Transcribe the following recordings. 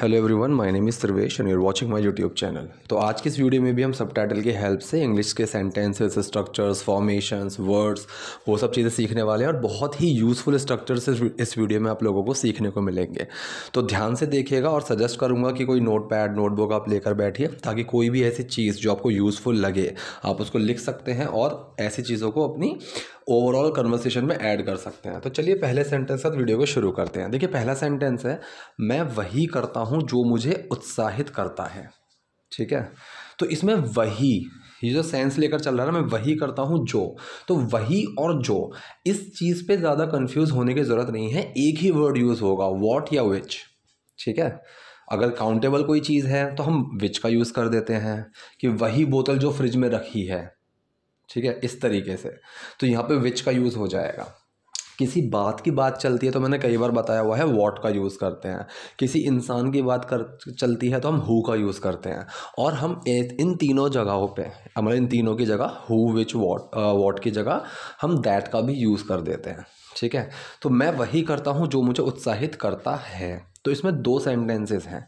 hello everyone my name is Sarvesh and you're watching my YouTube channel तो आज की इस वीडियो में भी हम सब की हेल्प से इंग्लिश के सेंटेंसेस स्ट्रक्चर्स फॉर्मेशंस वर्ड्स वो सब चीज़ें सीखने वाले हैं और बहुत ही यूज़फुल स्ट्रक्चर्स इस वीडियो में आप लोगों को सीखने को मिलेंगे तो ध्यान से देखिएगा और सजेस्ट करूँगा कि कोई नोट पैड नोटबुक आप लेकर बैठिए ताकि कोई भी ऐसी चीज़ जो आपको यूज़फुल लगे आप उसको लिख सकते हैं और ऐसी चीज़ों को अपनी ओवरऑल कन्वर्सेशन में ऐड कर सकते हैं तो चलिए पहले सेंटेंस साथ वीडियो को शुरू करते हैं देखिए पहला सेंटेंस है मैं वही करता हूँ जो मुझे उत्साहित करता है ठीक है तो इसमें वही ये जो सेंस लेकर चल रहा है मैं वही करता हूँ जो तो वही और जो इस चीज़ पे ज़्यादा कन्फ्यूज़ होने की ज़रूरत नहीं है एक ही वर्ड यूज़ होगा वॉट या विच ठीक है अगर काउंटेबल कोई चीज़ है तो हम विच का यूज़ कर देते हैं कि वही बोतल जो फ्रिज में रखी है ठीक है इस तरीके से तो यहाँ पे विच का यूज़ हो जाएगा किसी बात की बात चलती है तो मैंने कई बार बताया हुआ है वॉट का यूज़ करते हैं किसी इंसान की बात कर चलती है तो हम हु का यूज़ करते हैं और हम इन तीनों जगहों पे हमारे मतलब इन तीनों की जगह हु विच वॉट वॉट की जगह हम दैट का भी यूज़ कर देते हैं ठीक है तो मैं वही करता हूँ जो मुझे उत्साहित करता है तो इसमें दो सेंटेंसेस हैं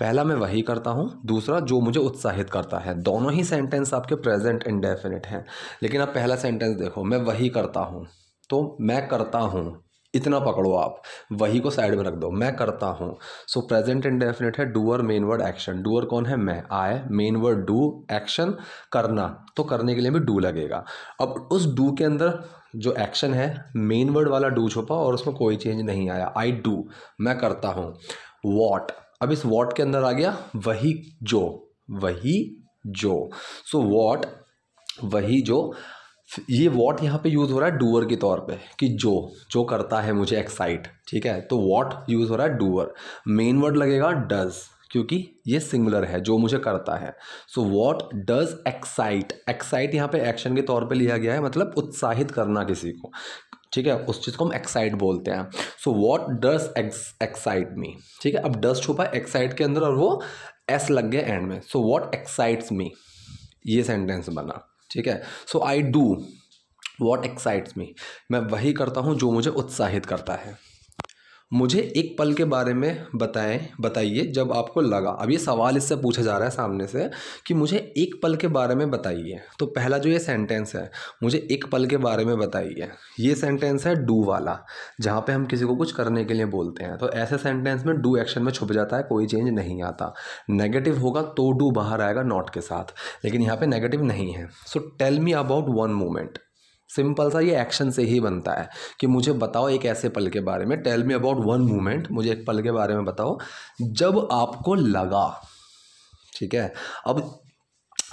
पहला मैं वही करता हूँ दूसरा जो मुझे उत्साहित करता है दोनों ही सेंटेंस आपके प्रेजेंट इंडेफिनिट हैं लेकिन आप पहला सेंटेंस देखो मैं वही करता हूँ तो मैं करता हूँ इतना पकड़ो आप वही को साइड में रख दो मैं करता हूँ सो प्रेजेंट इंडेफिनिट है doer main word action doer कौन है मैं आए मेन वर्ड डू एक्शन करना तो करने के लिए भी डू लगेगा अब उस डू के अंदर जो एक्शन है मेन वर्ड वाला डू छुपा और उसमें कोई चेंज नहीं आया आई डू मैं करता हूँ वॉट अब इस वॉट के अंदर आ गया वही जो वही जो सो so, वॉट वही जो ये वॉट यहाँ पे यूज़ हो रहा है डूअर के तौर पे कि जो जो करता है मुझे एक्साइट ठीक है तो वॉट यूज़ हो रहा है डूअर मेन वर्ड लगेगा डज क्योंकि ये सिंगुलर है जो मुझे करता है so what does excite excite यहाँ पे एक्शन के तौर पे लिया गया है मतलब उत्साहित करना किसी को ठीक है उस चीज़ को हम एक्साइट बोलते हैं so what does excite me ठीक है अब डज छुपा एक्साइट के अंदर और वो एस लग गया एंड में सो वॉट एक्साइट्स मी ये सेंटेंस बना ठीक है so I do what excites me मैं वही करता हूँ जो मुझे उत्साहित करता है मुझे एक पल के बारे में बताएं बताइए जब आपको लगा अब ये सवाल इससे पूछा जा रहा है सामने से कि मुझे एक पल के बारे में बताइए तो पहला जो ये सेंटेंस है मुझे एक पल के बारे में बताइए ये सेंटेंस है डू वाला जहाँ पे हम किसी को कुछ करने के लिए बोलते हैं तो ऐसे सेंटेंस में डू एक्शन में छुप जाता है कोई चेंज नहीं आता नेगेटिव होगा तो डू बाहर आएगा नॉट के साथ लेकिन यहाँ पर नेगेटिव नहीं है so tell me about one moment simple सा ये एक्शन से ही बनता है कि मुझे बताओ एक ऐसे पल के बारे में tell me about one moment मुझे एक पल के बारे में बताओ जब आपको लगा ठीक है अब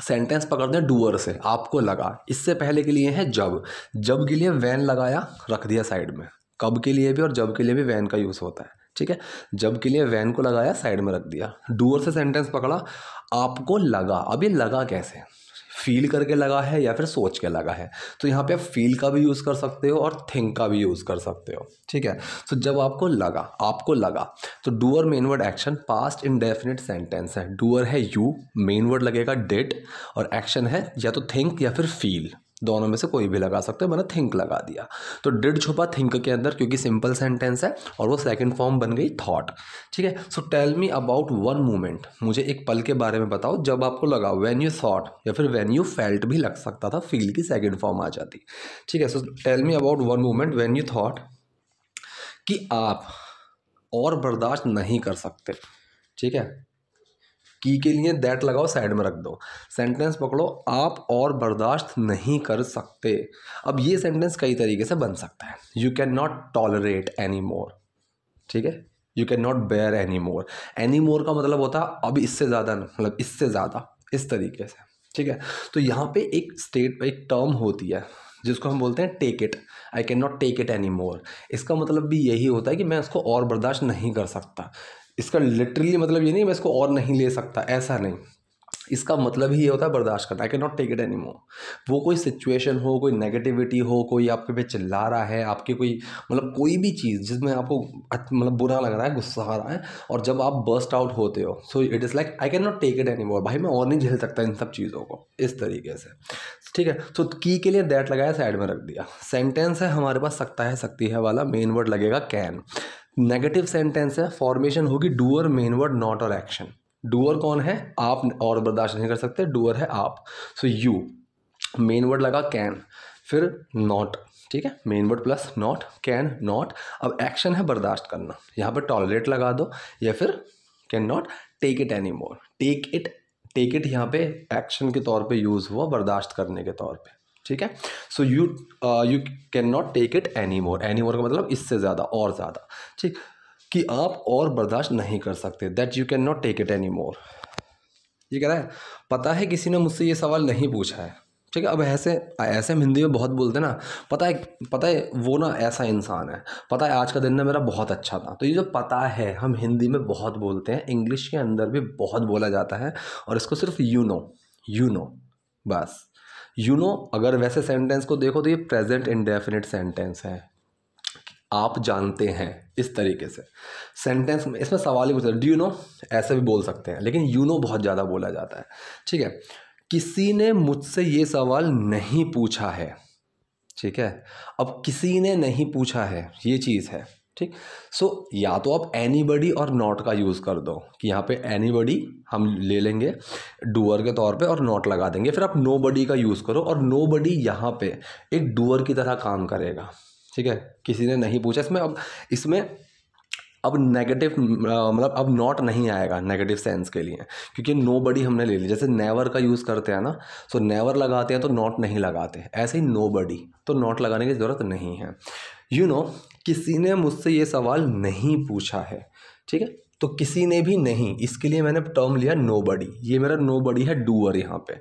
सेंटेंस पकड़ दें डूअर से आपको लगा इससे पहले के लिए है जब जब के लिए वैन लगाया रख दिया साइड में कब के लिए भी और जब के लिए भी वैन का यूज़ होता है ठीक है जब के लिए वैन को लगाया साइड में रख दिया डूअर से सेंटेंस पकड़ा आपको लगा अब ये लगा कैसे फील करके लगा है या फिर सोच के लगा है तो यहाँ पे आप फील का भी यूज़ कर सकते हो और थिंक का भी यूज़ कर सकते हो ठीक है तो जब आपको लगा आपको लगा तो doer main word action past indefinite sentence है डूअर है यू मेन वर्ड लगेगा डेट और एक्शन है या तो थिंक या फिर फील दोनों में से कोई भी लगा सकते हो मैंने थिंक लगा दिया तो डिड छुपा थिंक के अंदर क्योंकि सिंपल सेंटेंस है और वो सेकंड फॉर्म बन गई थॉट ठीक है so tell me about one moment मुझे एक पल के बारे में बताओ जब आपको लगा वैन यू थॉट या फिर वैन यू फेल्ट भी लग सकता था फील की सेकेंड फॉर्म आ जाती ठीक है so tell me about one moment when you thought कि आप और बर्दाश्त नहीं कर सकते ठीक है की के लिए दैट लगाओ साइड में रख दो सेंटेंस पकड़ो आप और बर्दाश्त नहीं कर सकते अब ये सेंटेंस कई तरीके से बन सकता है you can not tolerate any more ठीक है you can not bear any more any more का मतलब होता है अब इससे ज़्यादा मतलब इससे ज़्यादा इस तरीके से ठीक है तो यहाँ पे एक स्टेट एक टर्म होती है जिसको हम बोलते हैं take it I can not take it any more इसका मतलब भी यही होता है कि मैं उसको और बर्दाश्त नहीं कर सकता इसका लिटरली मतलब ये नहीं मैं इसको और नहीं ले सकता ऐसा नहीं इसका मतलब ही ये होता है बर्दाश्त करना I can not take it any more वो कोई सिचुएशन हो कोई नेगेटिविटी हो कोई आपके पे चिल्ला रहा है आपके कोई मतलब कोई भी चीज़ जिसमें आपको मतलब बुरा लग रहा है गुस्सा आ रहा है और जब आप बर्स्ट आउट होते हो so it is like I can not take it any more भाई मैं और नहीं झेल सकता इन सब चीज़ों को इस तरीके से ठीक है तो की के लिए दैट लगाया साइड में रख दिया सेंटेंस है हमारे पास सकता है सकती है वाला मेन वर्ड लगेगा कैन नेगेटिव सेंटेंस है फॉर्मेशन होगी डूअर मेन वर्ड नॉट और एक्शन डूअर कौन है आप और बर्दाश्त नहीं कर सकते डूअर है आप सो यू मेन वर्ड लगा कैन फिर नॉट ठीक है main word plus not can not अब एक्शन है बर्दाश्त करना यहाँ पर टॉलरेट लगा दो या फिर can not take it any more take it take it यहाँ पे एक्शन के तौर पे यूज़ हुआ बर्दाश्त करने के तौर पे ठीक है so you you can not take it any more any more का मतलब इससे ज़्यादा और ज़्यादा ठीक कि आप और बर्दाश्त नहीं कर सकते that you can not take it any more ये कह रहा है पता है किसी ने मुझसे ये सवाल नहीं पूछा है ठीक है अब ऐसे ऐसे हम हिंदी में बहुत बोलते हैं ना पता है पता है वो ना ऐसा इंसान है पता है आज का दिन ना मेरा बहुत अच्छा था तो ये जो पता है हम हिंदी में बहुत बोलते हैं इंग्लिश के अंदर भी बहुत बोला जाता है और इसको सिर्फ यू नो यू नो बस यू नो अगर वैसे सेंटेंस को देखो तो ये प्रेजेंट इंडेफिनिट सेंटेंस है आप जानते हैं इस तरीके से सेंटेंस में इसमें सवाल ही पूछा डू यू नो ऐसे भी बोल सकते हैं लेकिन यू you नो know बहुत ज़्यादा बोला जाता है ठीक है किसी ने मुझसे ये सवाल नहीं पूछा है ठीक है अब किसी ने नहीं पूछा है ये चीज़ है ठीक सो so, या तो आप एनी बडी और नॉट का यूज़ कर दो कि यहाँ पे एनी बडी हम ले लेंगे डूअर के तौर पे और नॉट लगा देंगे फिर आप नो बडी का यूज़ करो और नो बडी यहाँ पर एक डूअर की तरह काम करेगा ठीक है किसी ने नहीं पूछा इसमें अब इसमें अब नेगेटिव मतलब अब नॉट नहीं आएगा नेगेटिव सेंस के लिए क्योंकि नो बडी हमने ले ली जैसे नेवर का यूज़ करते हैं ना सो नेवर लगाते हैं तो नॉट नहीं लगाते ऐसे ही नो बडी तो नॉट लगाने की ज़रूरत नहीं है यू you नो know, किसी ने मुझसे ये सवाल नहीं पूछा है ठीक है तो किसी ने भी नहीं इसके लिए मैंने टर्म लिया नो बडी ये मेरा नो बडी है डूअर यहाँ पे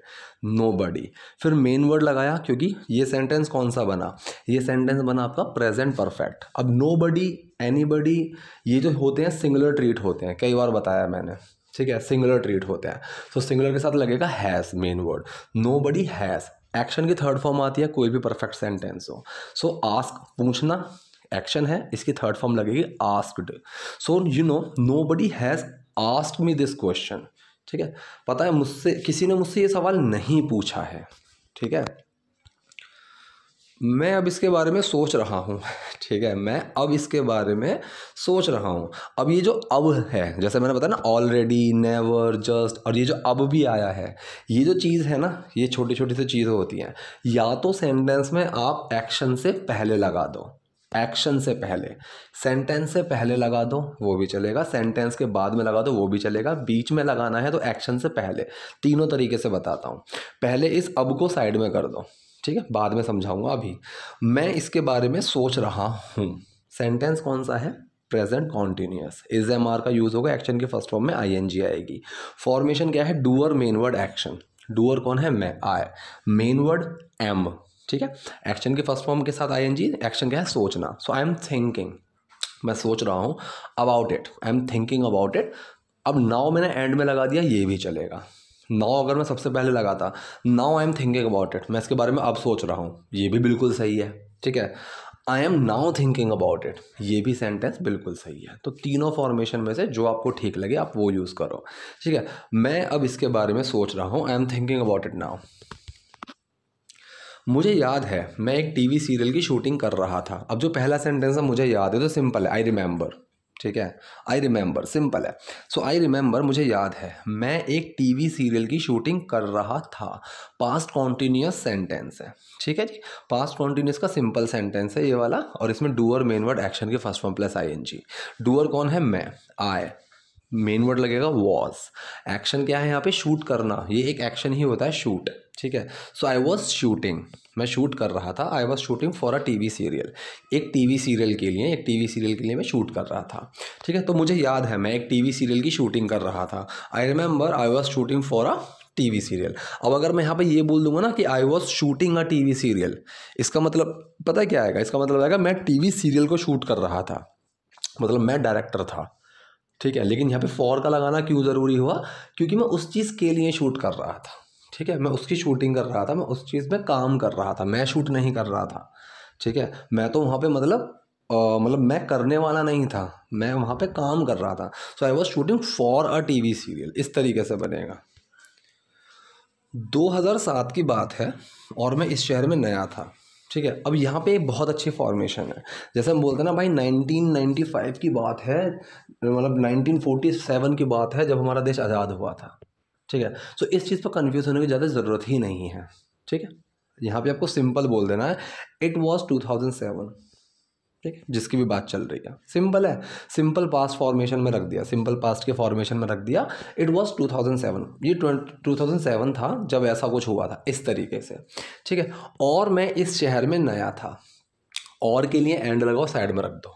नो बडी फिर मेन वर्ड लगाया क्योंकि ये सेंटेंस कौन सा बना ये सेंटेंस बना आपका प्रेजेंट परफेक्ट अब नो बडी एनी बडी ये जो होते हैं सिंगुलर ट्रीट होते हैं कई बार बताया मैंने ठीक है सिंगुलर ट्रीट होते हैं तो सिंगुलर के साथ लगेगा has main word nobody has action की थर्ड फॉर्म आती है कोई भी परफेक्ट सेंटेंस हो सो आस्क पूछना एक्शन है इसकी थर्ड फॉर्म लगेगी asked so you know nobody has ask me this question ठीक है पता है मुझसे किसी ने मुझसे ये सवाल नहीं पूछा है ठीक है मैं अब इसके बारे में सोच रहा हूँ ठीक है मैं अब इसके बारे में सोच रहा हूँ अब ये जो अब है जैसे मैंने बताया ना ऑलरेडी नेवर जस्ट और ये जो अब भी आया है ये जो चीज़ है ना ये छोटी छोटी सी चीज़ होती हैं या तो सेंटेंस में आप एक्शन से पहले लगा दो एक्शन से पहले सेंटेंस से पहले लगा दो वो भी चलेगा सेंटेंस के बाद में लगा दो वो भी चलेगा बीच में लगाना है तो एक्शन से पहले तीनों तरीके से बताता हूँ पहले इस अब को साइड में कर दो ठीक है बाद में समझाऊंगा अभी मैं इसके बारे में सोच रहा हूँ सेंटेंस कौन सा है present continuous is am are का यूज़ होगा एक्शन के फर्स्ट फॉर्म में आई एन जी आएगी फॉर्मेशन क्या है doer main word action doer कौन है मैं आय मेन वर्ड एम ठीक है एक्शन के फर्स्ट फॉर्म के साथ आई एन जी एक्शन क्या है सोचना सो आई एम थिंकिंग मैं सोच रहा हूँ about it I am thinking about it अब नाव मैंने एंड में लगा दिया ये भी चलेगा नाव अगर मैं सबसे पहले लगाता now I am thinking about it मैं इसके बारे में अब सोच रहा हूँ ये भी बिल्कुल सही है ठीक है I am now thinking about it ये भी सेंटेंस बिल्कुल सही है तो तीनों फॉर्मेशन में से जो आपको ठीक लगे आप वो यूज़ करो ठीक है मैं अब इसके बारे में सोच रहा हूँ I am thinking about it now मुझे याद है मैं एक टीवी सीरियल की शूटिंग कर रहा था अब जो पहला सेंटेंस है मुझे याद है तो सिंपल है आई रिमेंबर ठीक है आई रिमेंबर सिंपल है सो आई रिमेंबर मुझे याद है मैं एक टीवी सीरियल की शूटिंग कर रहा था पास्ट कॉन्टीन्यूस सेंटेंस है ठीक है जी पास्ट कॉन्टीन्यूस का सिंपल सेंटेंस है ये वाला और इसमें डूअर मेन वर्ड एक्शन के first form plus I N G doer कौन है मैं आई मेन वर्ड लगेगा वॉज एक्शन क्या है यहाँ पे शूट करना ये एक एक्शन ही होता है शूट ठीक है सो आई वॉज शूटिंग मैं शूट कर रहा था I was shooting for a T V serial एक टी वी सीरियल के लिए एक टी वी सीरियल के लिए मैं शूट कर रहा था ठीक है तो मुझे याद है मैं एक टी वी सीरियल की शूटिंग कर रहा था I remember I was shooting for a T V serial अब अगर मैं यहाँ पे ये बोल दूंगा ना कि I was shooting a T V serial इसका मतलब पता क्या आएगा इसका मतलब आएगा मैं टी वी सीरियल को शूट कर रहा था मतलब मैं डायरेक्टर था ठीक है लेकिन यहाँ पे फॉर का लगाना क्यों ज़रूरी हुआ क्योंकि मैं उस चीज़ के लिए शूट कर रहा था ठीक है मैं उसकी शूटिंग कर रहा था मैं उस चीज़ में काम कर रहा था मैं शूट नहीं कर रहा था ठीक है मैं तो वहाँ पे मतलब मतलब मैं करने वाला नहीं था मैं वहाँ पे काम कर रहा था so I was shooting for a V serial इस तरीके से बनेगा 2007 की बात है और मैं इस शहर में नया था ठीक है अब यहाँ पे एक बहुत अच्छी फॉर्मेशन है जैसे हम बोलते हैं ना भाई 1995 की बात है मतलब 1947 की बात है जब हमारा देश आज़ाद हुआ था ठीक है सो इस चीज़ पर कन्फ्यूज़ होने की ज़्यादा ज़रूरत ही नहीं है ठीक है यहाँ पे आपको सिंपल बोल देना है it was two thousand seven ठीक है जिसकी भी बात चल रही है सिंपल है सिंपल पास्ट फॉर्मेशन में रख दिया सिंपल पास्ट के फॉर्मेशन में रख दिया इट वाज 2007 ये 2007 था जब ऐसा कुछ हुआ था इस तरीके से ठीक है और मैं इस शहर में नया था और के लिए एंड लगाओ साइड में रख दो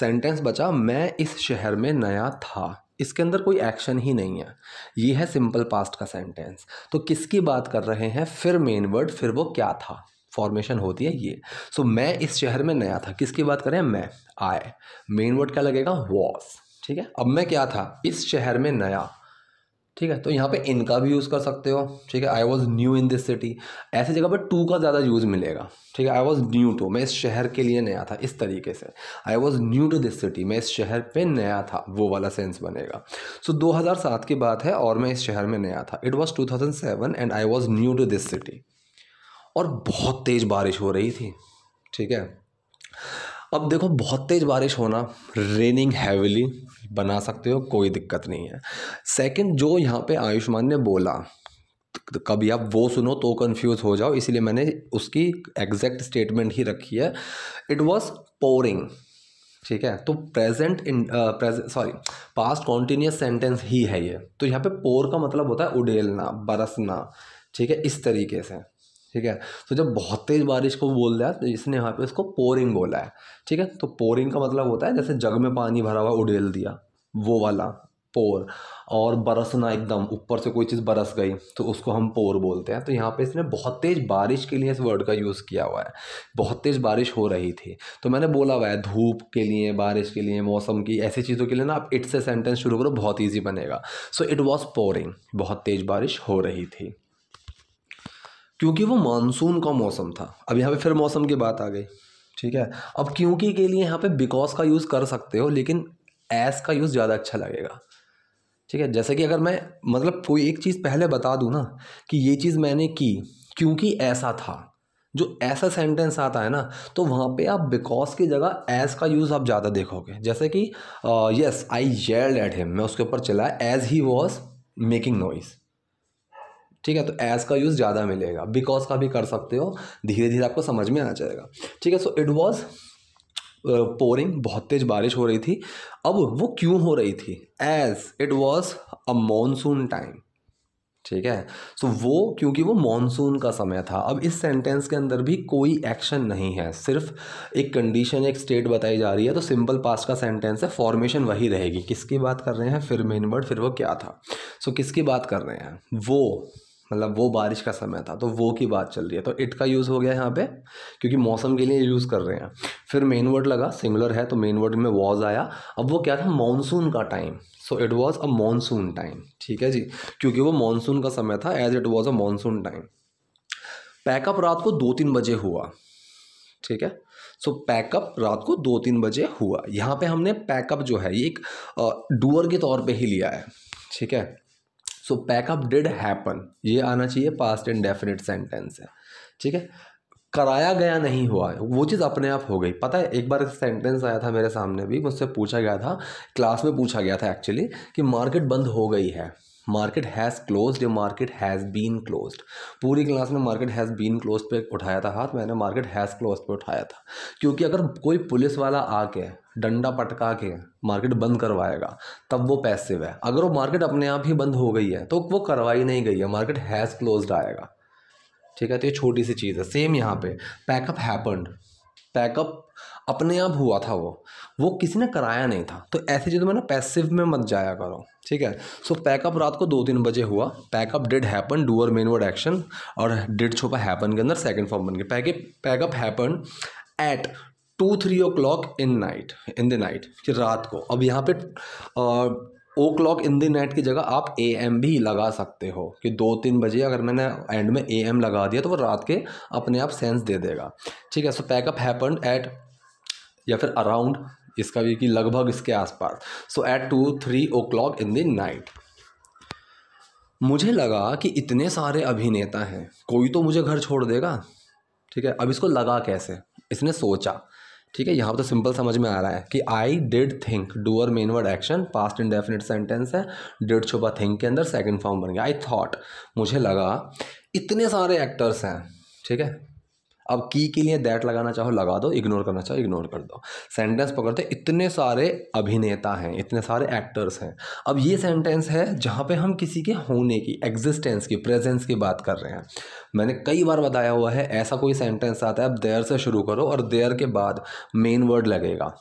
सेंटेंस बचा मैं इस शहर में नया था इसके अंदर कोई एक्शन ही नहीं है ये है सिंपल पास्ट का सेंटेंस तो किसकी बात कर रहे हैं फिर मेन वर्ड फिर वो क्या था फॉर्मेशन होती है ये सो so, मैं इस शहर में नया था किसकी बात करें मैं आए मेन वर्ड क्या लगेगा वॉस ठीक है अब मैं क्या था इस शहर में नया ठीक है तो यहाँ पे इनका भी यूज़ कर सकते हो ठीक है I was new in this city ऐसी जगह पर टू का ज़्यादा यूज़ मिलेगा ठीक है आई वॉज न्यू टू मैं इस शहर के लिए नया था इस तरीके से I was new to this city मैं इस शहर पे नया था वो वाला सेंस बनेगा सो so, 2007 की बात है और मैं इस शहर में नया था it was 2007 and I was new to this city और बहुत तेज़ बारिश हो रही थी ठीक है अब देखो बहुत तेज़ बारिश होना रेनिंग हैविली बना सकते हो कोई दिक्कत नहीं है सेकंड जो यहाँ पे आयुष्मान ने बोला कभी आप वो सुनो तो कंफ्यूज हो जाओ इसलिए मैंने उसकी एग्जैक्ट स्टेटमेंट ही रखी है इट वाज पोरिंग ठीक है तो present in sorry past continuous sentence ही है ये तो यहाँ पे पोर का मतलब होता है उडेलना बरसना ठीक है इस तरीके से ठीक है तो जब बहुत तेज़ बारिश को बोल दिया तो इसने यहाँ पे उसको पोरिंग बोला है ठीक है तो पोरिंग का मतलब होता है जैसे जग में पानी भरा हुआ उड़ेल दिया वो वाला पोर और बरसना एकदम ऊपर से कोई चीज़ बरस गई तो उसको हम पोर बोलते हैं तो यहाँ पे इसने बहुत तेज़ बारिश के लिए इस वर्ड का यूज़ किया हुआ है बहुत तेज़ बारिश हो रही थी तो मैंने बोला हुआ है धूप के लिए बारिश के लिए मौसम की ऐसी चीज़ों के लिए ना आप इट से सेंटेंस शुरू करो बहुत ईजी बनेगा सो इट वॉज़ पोरिंग बहुत तेज़ बारिश हो रही थी क्योंकि वो मानसून का मौसम था अब यहाँ पे फिर मौसम की बात आ गई ठीक है अब क्योंकि के लिए यहाँ पे बिकॉज का यूज़ कर सकते हो लेकिन एस का यूज़ ज़्यादा अच्छा लगेगा ठीक है जैसे कि अगर मैं मतलब कोई एक चीज़ पहले बता दूँ ना कि ये चीज़ मैंने की क्योंकि ऐसा था जो ऐसा सेंटेंस आता है ना तो वहाँ पे आप बिकॉज की जगह एज का यूज़ आप ज़्यादा देखोगे जैसे कि yes I yelled at him मैं उसके ऊपर चला as he was making noise ठीक है तो एज का यूज़ ज़्यादा मिलेगा बिकॉज का भी कर सकते हो धीरे धीरे आपको समझ में आ जाएगा ठीक है सो इट वॉज़ पोरिंग बहुत तेज़ बारिश हो रही थी अब वो क्यों हो रही थी as it was a monsoon time ठीक है सो so, वो क्योंकि वो मानसून का समय था अब इस सेंटेंस के अंदर भी कोई एक्शन नहीं है सिर्फ एक कंडीशन एक स्टेट बताई जा रही है तो सिंपल पास्ट का सेंटेंस है फॉर्मेशन वही रहेगी किसकी बात कर रहे हैं फिर मेन वर्ड फिर वो क्या था सो so, किसकी बात कर रहे हैं वो मतलब वो बारिश का समय था तो वो की बात चल रही है तो इट का यूज़ हो गया यहाँ पे क्योंकि मौसम के लिए यूज़ कर रहे हैं फिर मेन वर्ड लगा सिंगुलर है तो मेन वर्ड में वॉज आया अब वो क्या था मानसून का time so it was a monsoon time ठीक है जी क्योंकि वो मानसून का समय था as it was a monsoon time pack up रात को दो तीन बजे हुआ ठीक है सो पैकअप रात को दो तीन बजे हुआ यहाँ पे हमने पैकअप जो है ये एक डूअर के तौर पे ही लिया है ठीक है सो पैकअप डिड हैपन ये आना चाहिए पास्ट डेफिनेट सेंटेंस है ठीक है कराया गया नहीं हुआ वो चीज़ अपने आप हो गई पता है एक बार सेंटेंस आया था मेरे सामने भी मुझसे पूछा गया था क्लास में पूछा गया था एक्चुअली कि मार्केट बंद हो गई है मार्केट हैज़ क्लोज या मार्केट हैज़ बीन क्लोज पूरी क्लास में मार्केट हैज़ बीन क्लोज पे उठाया था हाथ मैंने मार्केट हैज़ क्लोज पे उठाया था क्योंकि अगर कोई पुलिस वाला आके डंडा पटका के मार्केट बंद करवाएगा तब वो पैसिव है अगर वो मार्केट अपने आप ही बंद हो गई है तो वो करवाई नहीं गई है मार्केट हैज़ क्लोज आएगा ठीक है तो ये छोटी सी चीज़ है सेम यहाँ पे पैकअप हैपन्ड पैकअप अपने आप हुआ था वो वो किसी ने कराया नहीं था तो ऐसी चीज़ों में ना पैसिव में मत जाया करो ठीक है सो पैकअप रात को दो तीन बजे हुआ pack up did happen doer main word action और डिड छोपा हैपन के अंदर सेकंड फॉर्म बन गया pack up pack up happen at two three o'clock in night in the night कि रात को अब यहाँ पे o'clock in the night की जगह आप ए एम भी लगा सकते हो कि दो तीन बजे अगर मैंने एंड में ए एम लगा दिया तो वो रात के अपने आप सेंस दे देगा ठीक है सो पैकअप हैपन एट या फिर अराउंड इसका भी कि लगभग इसके आसपास so at two three o'clock in the night मुझे लगा कि इतने सारे अभिनेता हैं कोई तो मुझे घर छोड़ देगा ठीक है अब इसको लगा कैसे इसने सोचा ठीक है यहाँ पर तो सिंपल समझ में आ रहा है कि I did think doer main word action past definite sentence है डिड छुपा थिंक के अंदर सेकंड फॉर्म बन गया आई थॉट मुझे लगा इतने सारे एक्टर्स हैं ठीक है अब की के लिए दैट लगाना चाहो लगा दो इग्नोर करना चाहो इग्नोर कर दो सेंटेंस पकड़ते इतने सारे अभिनेता हैं इतने सारे एक्टर्स हैं अब ये सेंटेंस है जहाँ पे हम किसी के होने की एग्जिस्टेंस की प्रेजेंस की बात कर रहे हैं मैंने कई बार बताया हुआ है ऐसा कोई सेंटेंस आता है अब देयर से शुरू करो और देयर के बाद मेन वर्ड लगेगा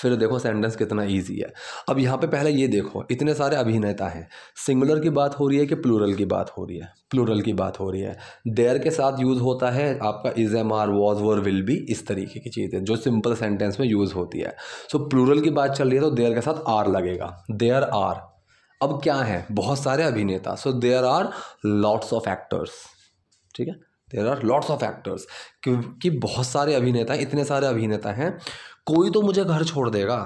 फिर देखो सेंटेंस कितना ईजी है अब यहाँ पे पहले ये देखो इतने सारे अभिनेता हैं सिंगुलर की बात हो रही है कि प्लूरल की बात हो रही है प्लूरल की बात हो रही है देयर के साथ यूज़ होता है आपका is am are was were will be इस तरीके की चीज़ें जो सिंपल सेंटेंस में यूज़ होती है सो so, प्लूरल की बात चल रही है तो देयर के साथ आर लगेगा देयर आर अब क्या है बहुत सारे अभिनेता so there are lots of actors ठीक है there are lots of actors क्योंकि बहुत सारे अभिनेता इतने सारे अभिनेता हैं कोई तो मुझे घर छोड़ देगा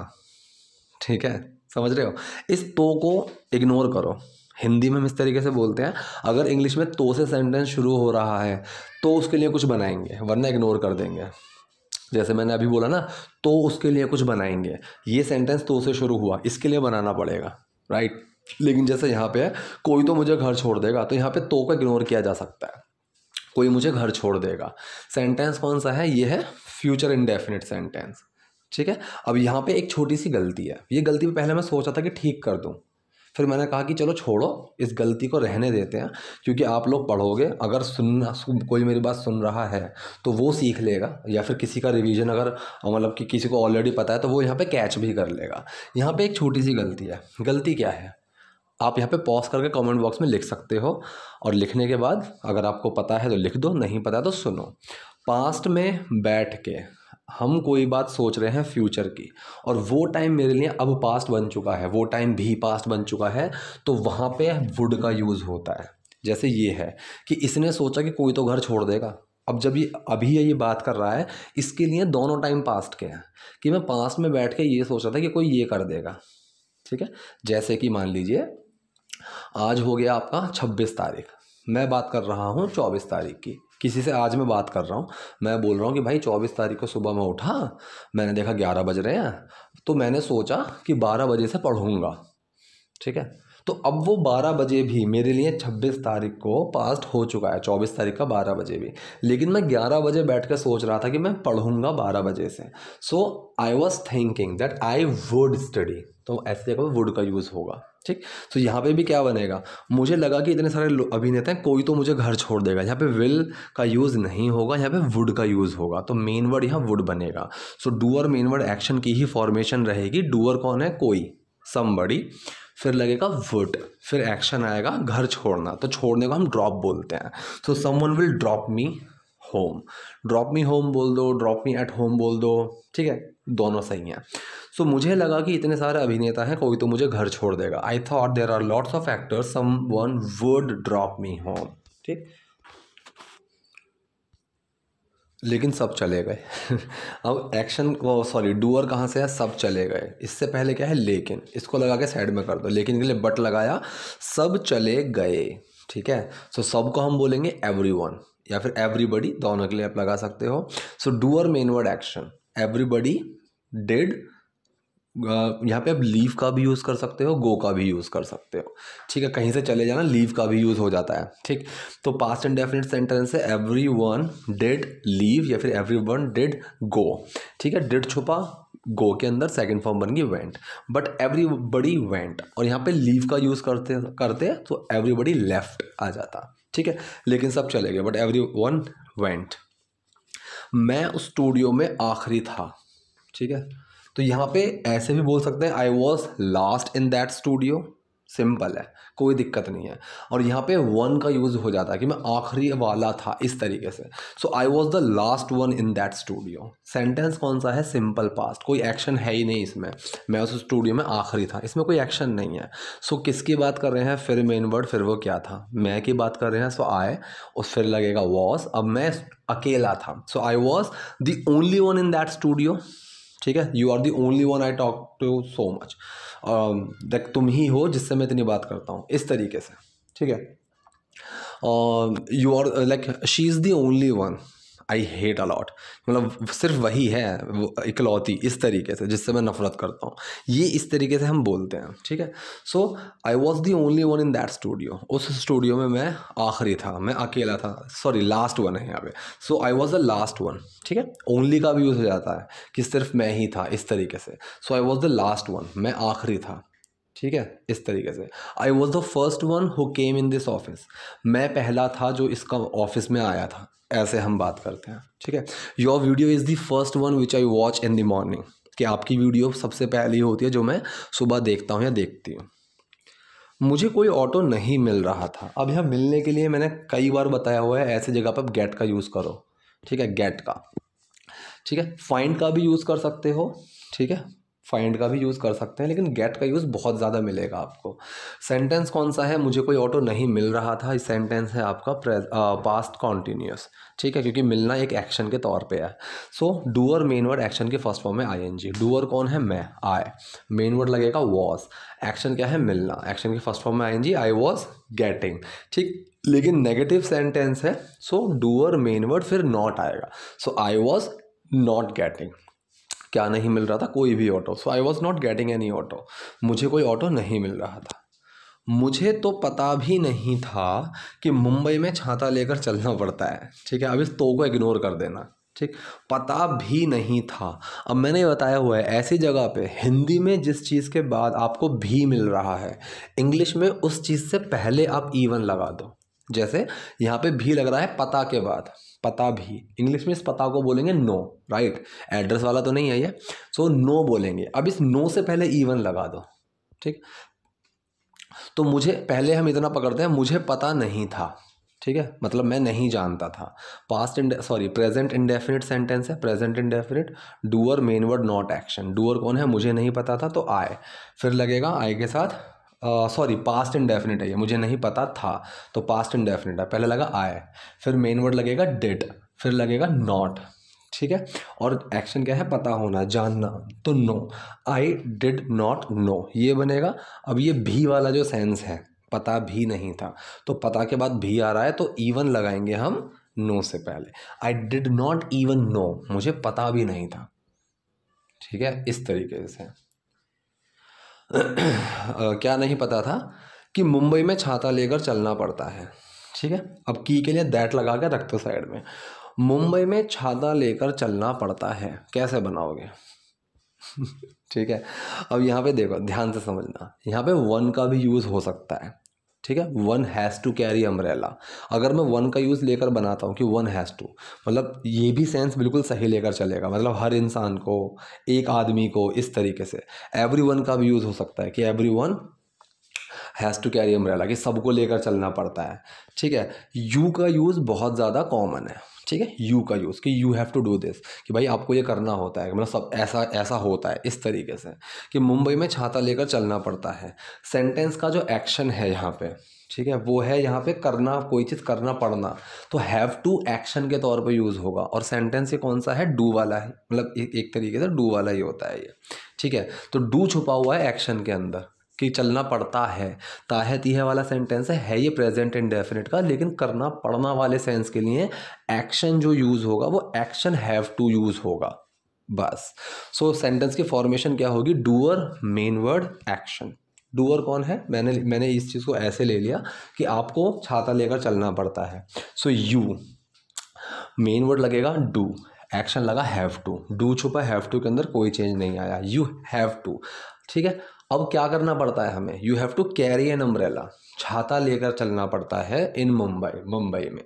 ठीक है समझ रहे हो इस तो को इग्नोर करो हिंदी में हम इस तरीके से बोलते हैं अगर इंग्लिश में तो से सेंटेंस शुरू हो रहा है तो उसके लिए कुछ बनाएंगे वरना इग्नोर कर देंगे जैसे मैंने अभी बोला ना तो उसके लिए कुछ बनाएंगे ये सेंटेंस तो से शुरू हुआ इसके लिए बनाना पड़ेगा राइट लेकिन जैसे यहाँ पे है कोई तो मुझे घर छोड़ देगा तो यहाँ पे तो का इग्नोर किया जा सकता है कोई मुझे घर छोड़ देगा सेंटेंस कौन सा है ये है फ्यूचर इनडेफिनिट सेंटेंस ठीक है अब यहाँ पे एक छोटी सी गलती है ये गलती पे पहले मैं सोचा था कि ठीक कर दूँ फिर मैंने कहा कि चलो छोड़ो इस गलती को रहने देते हैं क्योंकि आप लोग पढ़ोगे अगर सुनना कोई मेरी बात सुन रहा है तो वो सीख लेगा या फिर किसी का रिवीजन अगर मतलब कि किसी को ऑलरेडी पता है तो वो यहाँ पे कैच भी कर लेगा यहाँ पे एक छोटी सी गलती है गलती क्या है आप यहाँ पे पॉज करके कमेंट बॉक्स में लिख सकते हो और लिखने के बाद अगर आपको पता है तो लिख दो नहीं पता तो सुनो पास्ट में बैठ के हम कोई बात सोच रहे हैं फ्यूचर की और वो टाइम मेरे लिए अब पास्ट बन चुका है वो टाइम भी पास्ट बन चुका है तो वहाँ पे वुड का यूज़ होता है जैसे ये है कि इसने सोचा कि कोई तो घर छोड़ देगा अब जब ये अभी ये बात कर रहा है इसके लिए दोनों टाइम पास्ट के हैं कि मैं पास्ट में बैठ के ये सोच रहा था कि कोई ये कर देगा ठीक है जैसे कि मान लीजिए आज हो गया आपका छब्बीस तारीख मैं बात कर रहा हूँ चौबीस तारीख की किसी से आज मैं बात कर रहा हूँ मैं बोल रहा हूँ कि भाई चौबीस तारीख को सुबह मैं उठा मैंने देखा ग्यारह बज रहे हैं तो मैंने सोचा कि बारह बजे से पढ़ूँगा ठीक है तो अब वो बारह बजे भी मेरे लिए छब्बीस तारीख को पास्ट हो चुका है चौबीस तारीख का बारह बजे भी लेकिन मैं ग्यारह बजे बैठ कर सोच रहा था कि मैं पढ़ूंगा बारह बजे से so I was thinking that I would study तो ऐसे जगह वुड का यूज़ होगा ठीक तो यहाँ पे भी क्या बनेगा मुझे लगा कि इतने सारे अभिनेता हैं कोई तो मुझे घर छोड़ देगा यहाँ पे विल का यूज़ नहीं होगा यहाँ पे वुड का यूज़ होगा तो मेन वर्ड यहाँ वुड बनेगा so doer main word action की ही फॉर्मेशन रहेगी डूअर कौन है कोई समबड़ी फिर लगेगा वुड फिर एक्शन आएगा घर छोड़ना तो छोड़ने को हम ड्रॉप बोलते हैं so one will drop me home drop me home बोल दो ड्रॉप मी एट होम बोल दो ठीक है दोनों सही हैं सो so, मुझे लगा कि इतने सारे अभिनेता हैं कोई तो मुझे घर छोड़ देगा I thought there are lots of actors someone would drop me home ठीक लेकिन सब चले गए अब एक्शन सॉरी डूअर कहाँ से है सब चले गए इससे पहले क्या है लेकिन इसको लगा के साइड में कर दो लेकिन के लिए बट लगाया सब चले गए ठीक है सो so, सब को हम बोलेंगे एवरीवन या फिर एवरीबडी दोनों के लिए आप लगा सकते हो so doer main word action everybody did uh, यहाँ पे आप लीव का भी यूज़ कर सकते हो गो का भी यूज़ कर सकते हो ठीक है कहीं से चले जाना लीव का भी यूज़ हो जाता है ठीक तो पास्ट एंड डेफिनेट सेंटेंस है एवरी वन डेड लीव या फिर एवरी वन डेड गो ठीक है डेड छुपा गो के अंदर सेकंड फॉर्म बन गई went but everybody went और यहाँ पे लीव का यूज़ करते करते तो एवरीबडी लेफ्ट आ जाता ठीक है लेकिन सब चले गए बट एवरी वन वेंट मैं उस स्टूडियो में आखिरी था ठीक है तो यहाँ पे ऐसे भी बोल सकते हैं I was last in that studio simple है कोई दिक्कत नहीं है और यहाँ पे वन का यूज़ हो जाता है कि मैं आखिरी वाला था इस तरीके से so I was the last one in that studio sentence कौन सा है सिंपल पास्ट कोई एक्शन है ही नहीं इसमें मैं उस स्टूडियो में आखिरी था इसमें कोई एक्शन नहीं है सो so, किसकी बात कर रहे हैं फिर मेन वर्ड फिर वो क्या था मैं की बात कर रहे हैं सो आए और फिर लगेगा वॉज अब मैं अकेला था so I was the only one in that studio ठीक है you are the only one I talk to so much देख तुम ही हो जिससे मैं इतनी बात करता हूँ इस तरीके से ठीक है you are like she is the only one I hate a lot मतलब सिर्फ वही है वो इकलौती इस तरीके से जिससे मैं नफरत करता हूँ ये इस तरीके से हम बोलते हैं ठीक है so I was the only one in that studio उस स्टूडियो में मैं आखिरी था मैं अकेला था सॉरी लास्ट वन है यहाँ पे so I was the last one ठीक है ओनली का भी यूज़ हो जाता है कि सिर्फ मैं ही था इस तरीके से so I was the last one मैं आखिरी था ठीक है इस तरीके से I was the first one who came in this office मैं पहला था जो इसका ऑफिस में आया था ऐसे हम बात करते हैं ठीक है your video is the first one which I watch in the morning कि आपकी वीडियो सबसे पहली होती है जो मैं सुबह देखता हूँ या देखती हूँ मुझे कोई ऑटो नहीं मिल रहा था अब यहाँ मिलने के लिए मैंने कई बार बताया हुआ है ऐसे जगह पर गेट का यूज़ करो ठीक है गेट का ठीक है फाइंड का भी यूज़ कर सकते हो ठीक है फाइंड का भी यूज़ कर सकते हैं लेकिन गेट का यूज़ बहुत ज़्यादा मिलेगा आपको सेंटेंस कौन सा है मुझे कोई ऑटो नहीं मिल रहा था इस सेंटेंस है आपका पास्ट कॉन्टीन्यूस ठीक है क्योंकि मिलना एक एक्शन के तौर पे है so doer main word action के फर्स्ट फॉर्म में आई एन जी डूअर कौन है मैं आई मेन वर्ड लगेगा वॉज एक्शन क्या है मिलना एक्शन के फर्स्ट फॉर्म में I N G I was getting ठीक लेकिन नेगेटिव सेंटेंस है सो डूअर मेन वर्ड फिर नॉट आएगा so I was not getting क्या नहीं मिल रहा था कोई भी auto so I was not getting any auto मुझे कोई ऑटो नहीं मिल रहा था मुझे तो पता भी नहीं था कि मुंबई में छाता लेकर चलना पड़ता है ठीक है अब इस तो को इग्नोर कर देना ठीक पता भी नहीं था अब मैंने बताया हुआ है ऐसी जगह पे हिंदी में जिस चीज़ के बाद आपको भी मिल रहा है इंग्लिश में उस चीज़ से पहले आप इवन लगा दो जैसे यहाँ पे भी लग रहा है पता के बाद पता भी इंग्लिश में इस पता को बोलेंगे नो राइट एड्रेस वाला तो नहीं है ये सो नो बोलेंगे अब इस नो से पहले ईवन लगा दो ठीक तो मुझे पहले हम इतना पकड़ते हैं मुझे पता नहीं था ठीक है मतलब मैं नहीं जानता था पास्ट इंड सॉरी प्रेजेंट इंडेफिनिट सेंटेंस है present indefinite doer main word not action doer कौन है मुझे नहीं पता था तो आए फिर लगेगा आए के साथ सॉरी पास्ट इंडेफिनिट है ये मुझे नहीं पता था तो पास्ट इंडेफिनिट है पहले लगा आय फिर मेन वर्ड लगेगा डिट फिर लगेगा नॉट ठीक है और एक्शन क्या है पता होना जानना तो know I did not know ये बनेगा अब ये भी वाला जो सेंस है पता भी नहीं था तो पता के बाद भी आ रहा है तो इवन लगाएंगे हम नो से पहले I did not even know मुझे पता भी नहीं था ठीक है इस तरीके से क्या नहीं पता था कि मुंबई में छाता लेकर चलना पड़ता है ठीक है अब की के लिए दैट लगा के रखते हो साइड में मुंबई में छाता लेकर चलना पड़ता है कैसे बनाओगे ठीक है अब यहाँ पे देखो ध्यान से समझना यहाँ पे वन का भी यूज़ हो सकता है ठीक है one has to carry umbrella अगर मैं वन का यूज़ लेकर बनाता हूँ कि वन हैज़ टू मतलब ये भी सेंस बिल्कुल सही लेकर चलेगा मतलब हर इंसान को एक आदमी को इस तरीके से एवरी वन का भी यूज़ हो सकता है कि everyone has to carry umbrella कि सबको लेकर चलना पड़ता है ठीक है यू का यूज़ बहुत ज़्यादा कॉमन है ठीक है यू का यूज़ कि you have to do this कि भाई आपको ये करना होता है मतलब सब ऐसा ऐसा होता है इस तरीके से कि मुंबई में छाता लेकर चलना पड़ता है सेंटेंस का जो एक्शन है यहाँ पे ठीक है वो है यहाँ पे करना कोई चीज़ करना पड़ना तो हैव टू एक्शन के तौर पे यूज़ होगा और सेंटेंस ये कौन सा है डू वाला है मतलब एक तरीके से डू वाला ही होता है ये ठीक है तो डू छुपा हुआ है एक्शन के अंदर कि चलना पड़ता है ताहत यह वाला सेंटेंस है, है ये प्रेजेंट इंडेफिनिट का लेकिन करना पड़ना वाले सेंस के लिए एक्शन जो यूज़ होगा वो एक्शन हैव टू यूज़ होगा बस सो so, सेंटेंस की फॉर्मेशन क्या होगी doer main word action doer कौन है मैंने मैंने इस चीज़ को ऐसे ले लिया कि आपको छाता लेकर चलना पड़ता है सो यू मेन वर्ड लगेगा डू एक्शन लगा हैव टू डू छुपा हैव टू के अंदर कोई चेंज नहीं आया यू हैव टू ठीक है अब क्या करना पड़ता है हमें you have to carry an umbrella छाता लेकर चलना पड़ता है इन मुंबई मुंबई में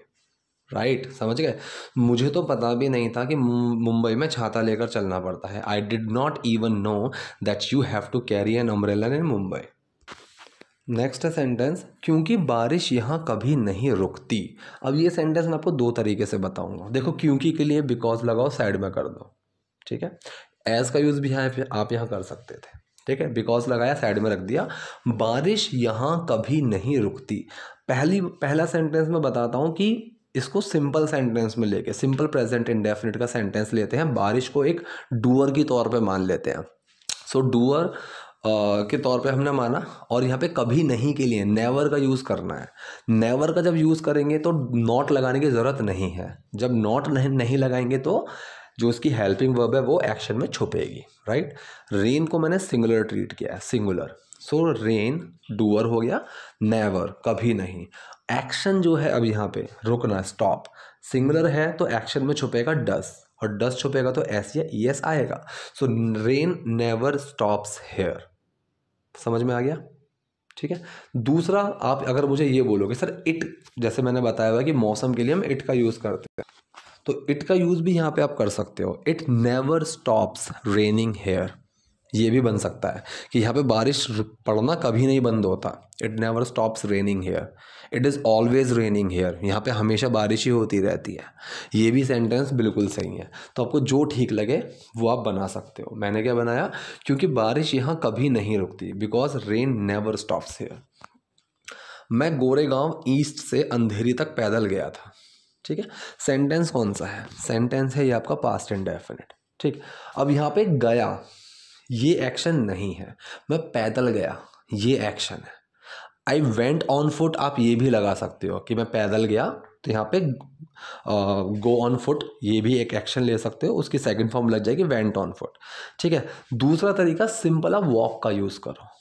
राइट समझ गए मुझे तो पता भी नहीं था कि मुंबई में छाता लेकर चलना पड़ता है I did not even know that you have to carry an umbrella in Mumbai next sentence क्योंकि बारिश यहाँ कभी नहीं रुकती अब ये सेंटेंस मैं आपको दो तरीके से बताऊंगा देखो क्योंकि के लिए बिकॉज लगाओ साइड में कर दो ठीक है एज का यूज़ भी यहाँ आप यहाँ कर सकते थे ठीक है बिकॉज लगाया साइड में रख दिया बारिश यहाँ कभी नहीं रुकती पहली पहला सेंटेंस मैं बताता हूँ कि इसको सिंपल सेंटेंस में लेके सिंपल प्रेजेंट इंडेफिनिट का सेंटेंस लेते हैं बारिश को एक डूअर की तौर पे मान लेते हैं सो so, डूअर Uh, के तौर पे हमने माना और यहाँ पे कभी नहीं के लिए नेवर का यूज़ करना है नेवर का जब यूज़ करेंगे तो नॉट लगाने की ज़रूरत नहीं है जब नॉट नहीं, नहीं लगाएंगे तो जो उसकी हेल्पिंग वर्ब है वो एक्शन में छुपेगी राइट रेन को मैंने सिंगुलर ट्रीट किया है सिंगुलर सो रेन डूअर हो गया नेवर कभी नहीं एक्शन जो है अब यहाँ पे रुकना स्टॉप सिंगुलर है तो एक्शन में छुपेगा डस और डस छुपेगा तो एस या ई एस आएगा so rain never stops here समझ में आ गया ठीक है दूसरा आप अगर मुझे ये बोलोगे सर इट जैसे मैंने बताया हुआ कि मौसम के लिए हम इट का यूज़ करते हैं तो इट का यूज़ भी यहाँ पे आप कर सकते हो it never stops raining here ये भी बन सकता है कि यहाँ पे बारिश पड़ना कभी नहीं बंद होता it never stops raining here it is always raining here यहाँ पे हमेशा बारिश ही होती रहती है ये भी सेंटेंस बिल्कुल सही है तो आपको जो ठीक लगे वो आप बना सकते हो मैंने क्या बनाया क्योंकि बारिश यहाँ कभी नहीं रुकती because rain never stops here मैं गोरेगांव ईस्ट से अंधेरी तक पैदल गया था ठीक है सेंटेंस कौन सा है सेंटेंस है ये आपका पास्ट एंड डेफिनेट ठीक अब यहाँ पे गया ये एक्शन नहीं है मैं पैदल गया ये एक्शन है आई वेंट ऑन फुट आप ये भी लगा सकते हो कि मैं पैदल गया तो यहाँ पे गो ऑन फुट ये भी एक एक्शन ले सकते हो उसकी सेकंड फॉर्म लग जाएगी वेंट ऑन फुट ठीक है दूसरा तरीका सिंपल आप वॉक का यूज़ करो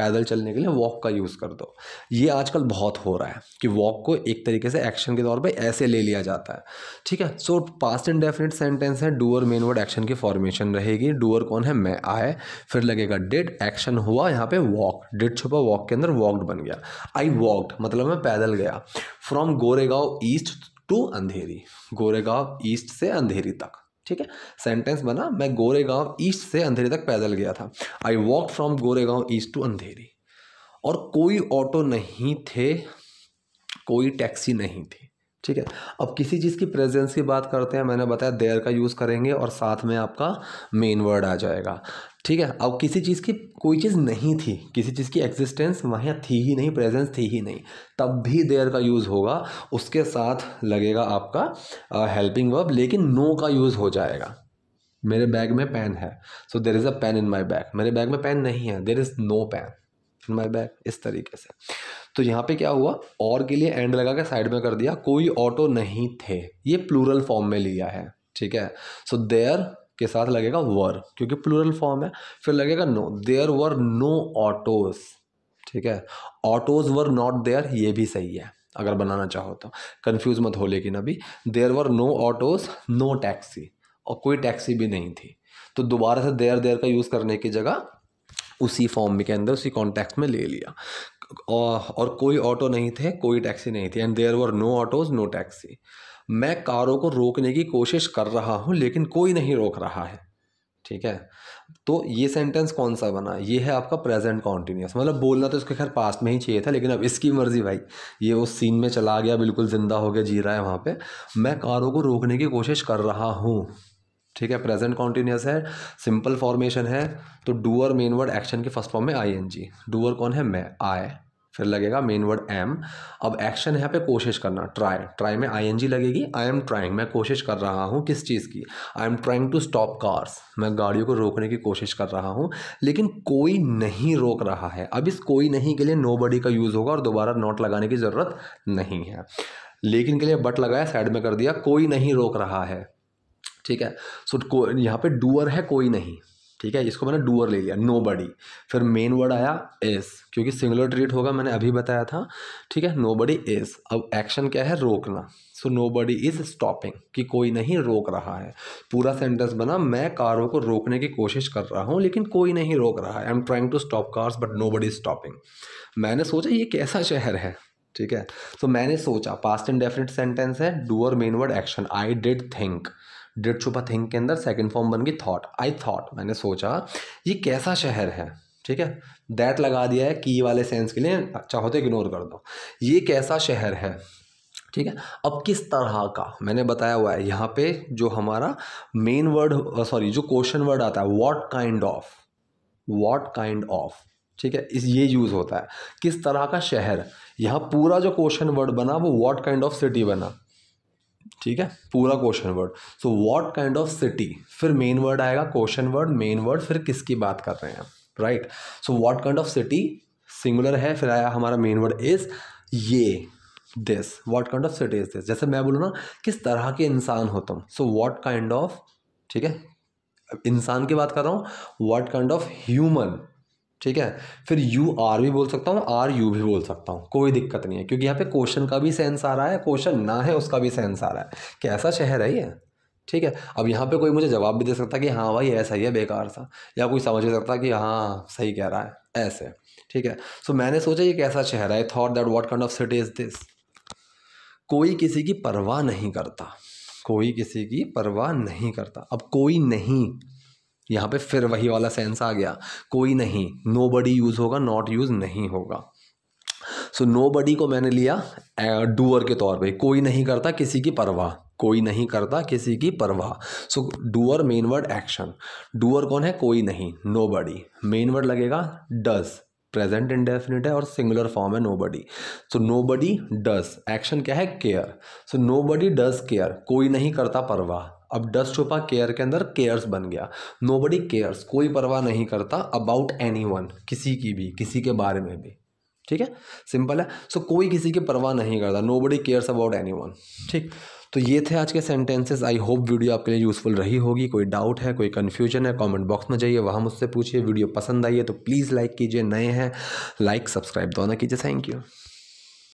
पैदल चलने के लिए वॉक का यूज़ कर दो ये आजकल बहुत हो रहा है कि वॉक को एक तरीके से एक्शन के तौर पे ऐसे ले लिया जाता है ठीक है so past indefinite sentence है डूअर मेन वर्ड एक्शन की फॉर्मेशन रहेगी डूअर कौन है मैं आए फिर लगेगा डिड एक्शन हुआ यहाँ पे वॉक डिड छुपा वॉक के अंदर वॉकड बन गया आई वॉकड मतलब मैं पैदल गया from Goregaon East to Andheri Goregaon East से अंधेरी तक ठीक है सेंटेंस बना मैं गोरेगांव ईस्ट से अंधेरी तक पैदल गया था I walk from Goregaon East to Andheri और कोई ऑटो नहीं थे कोई टैक्सी नहीं थी ठीक है अब किसी चीज़ की प्रेजेंस की बात करते हैं मैंने बताया देयर का यूज़ करेंगे और साथ में आपका मेन वर्ड आ जाएगा ठीक है अब किसी चीज़ की कोई चीज़ नहीं थी किसी चीज़ की एग्जिस्टेंस वहाँ थी ही नहीं प्रेजेंस थी ही नहीं तब भी देयर का यूज़ होगा उसके साथ लगेगा आपका हेल्पिंग वर्ब लेकिन नो का यूज़ हो जाएगा मेरे बैग में पेन है so there is a pen in my bag मेरे बैग में पेन नहीं है there is no pen in my bag इस तरीके से तो यहाँ पे क्या हुआ और के लिए एंड लगा के साइड में कर दिया कोई ऑटो नहीं थे ये प्लूरल फॉर्म में लिया है ठीक है सो so, देयर के साथ लगेगा वर क्योंकि प्लूरल फॉर्म है फिर लगेगा no there were no autos ठीक है ऑटोज वर नॉट देयर ये भी सही है अगर बनाना चाहो तो कंफ्यूज मत हो लेकिन अभी there were no autos no taxi और कोई टैक्सी भी नहीं थी तो दोबारा से देयर देयर का यूज़ करने की जगह उसी फॉर्म के अंदर उसी कॉन्टैक्ट में ले लिया और, कोई ऑटो नहीं थे कोई टैक्सी नहीं थी and there were no autos no taxi मैं कारों को रोकने की कोशिश कर रहा हूँ लेकिन कोई नहीं रोक रहा है ठीक है तो ये सेंटेंस कौन सा बना ये है आपका प्रेजेंट कॉन्टीन्यूस मतलब बोलना तो इसके खैर पास्ट में ही चाहिए था लेकिन अब इसकी मर्जी भाई ये उस सीन में चला गया बिल्कुल ज़िंदा हो गया जी रहा है वहाँ पे मैं कारों को रोकने की कोशिश कर रहा हूँ ठीक है प्रेजेंट कॉन्टिन्यूस है सिंपल फॉर्मेशन है तो डूअर मेन वर्ड एक्शन के फर्स्ट फॉर्म में आई एन जी डूअर कौन है मैं आई फिर लगेगा मेन वर्ड एम अब एक्शन यहाँ पे कोशिश करना ट्राई ट्राई में आई एन जी लगेगी आई एम ट्राइंग मैं कोशिश कर रहा हूँ किस चीज़ की I am trying to stop cars मैं गाड़ियों को रोकने की कोशिश कर रहा हूँ लेकिन कोई नहीं रोक रहा है अब इस कोई नहीं के लिए नो बडी का यूज़ होगा और दोबारा नोट लगाने की ज़रूरत नहीं है लेकिन के लिए बट लगाया साइड में कर दिया कोई नहीं रोक रहा है ठीक है सो so, यहाँ पे डूअर है कोई नहीं ठीक है इसको मैंने डूअर ले लिया नो बडी फिर मेन वर्ड आया एस क्योंकि सिंगुलर ट्रीट होगा मैंने अभी बताया था ठीक है नो बडी एस अब एक्शन क्या है रोकना so nobody is stopping कि कोई नहीं रोक रहा है पूरा सेंटेंस बना मैं कारों को रोकने की कोशिश कर रहा हूँ लेकिन कोई नहीं रोक रहा है I am trying to stop cars but nobody stopping मैंने सोचा ये कैसा शहर है ठीक है तो so, मैंने सोचा पास्ट डेफिनेट सेंटेंस है doer main word action I did think did छुपा थिंक के अंदर सेकंड फॉर्म बन गई थॉट आई थॉट मैंने सोचा ये कैसा शहर है ठीक है दैट लगा दिया है की वाले सेंस के लिए चाहो तो इग्नोर कर दो ये कैसा शहर है ठीक है अब किस तरह का मैंने बताया हुआ है यहाँ पे जो हमारा मेन वर्ड सॉरी जो क्वेश्चन वर्ड आता है what kind of what kind of ठीक है इस ये यूज़ होता है किस तरह का शहर यहाँ पूरा जो क्वेश्चन वर्ड बना वो वॉट काइंड ऑफ सिटी बना ठीक है पूरा question word so what kind of city फिर मेन वर्ड आएगा क्वेश्चन वर्ड मेन वर्ड फिर किसकी बात कर रहे हैं right so what kind of city singular है फिर आया हमारा मेन वर्ड इज ये this what kind of city is this जैसे मैं बोलूँ ना किस तरह के इंसान होता हूँ सो व्हाट काइंड ऑफ ठीक है इंसान की बात कर रहा हूँ व्हाट काइंड ऑफ ह्यूमन ठीक है फिर यू आर भी बोल सकता हूँ आर यू भी बोल सकता हूँ कोई दिक्कत नहीं है क्योंकि यहाँ पे क्वेश्चन का भी सेंस आ रहा है क्वेश्चन ना है उसका भी सेंस आ रहा है कैसा शहर है ये ठीक है अब यहाँ पे कोई मुझे जवाब भी दे सकता कि हाँ भाई ऐसा ही है बेकार सा या कोई समझ भी सकता कि हाँ सही कह रहा है ऐसे ठीक है सो so, मैंने सोचा ये कैसा शहर है thought that what kind of city is this कोई किसी की परवाह नहीं करता कोई किसी की परवाह नहीं करता अब कोई नहीं यहाँ पे फिर वही वाला सेंस आ गया कोई नहीं नो बडी यूज़ होगा नॉट यूज़ नहीं होगा सो नो बडी को मैंने लिया डूअर के तौर पे कोई नहीं करता किसी की परवाह कोई नहीं करता किसी की परवाह so doer main word action doer कौन है कोई नहीं नो बडी मेन वर्ड लगेगा डज प्रेजेंट इंडेफिनिट है और सिंगुलर फॉर्म है nobody so nobody does action क्या है care so nobody does care कोई नहीं करता परवाह अब डस्ट छुपा केयर के अंदर केयर्स बन गया नो बडी केयर्स कोई परवाह नहीं करता अबाउट एनी वन किसी की भी किसी के बारे में भी ठीक है सिंपल है सो so, कोई किसी की परवाह नहीं करता nobody cares about anyone ठीक तो ये थे आज के सेंटेंसेस आई होप वीडियो आपके लिए यूज़फुल रही होगी कोई डाउट है कोई कन्फ्यूजन है कमेंट बॉक्स में जाइए वहाँ मुझसे पूछिए वीडियो पसंद आई है तो प्लीज़ लाइक कीजिए नए हैं लाइक सब्सक्राइब दोनों कीजिए थैंक यू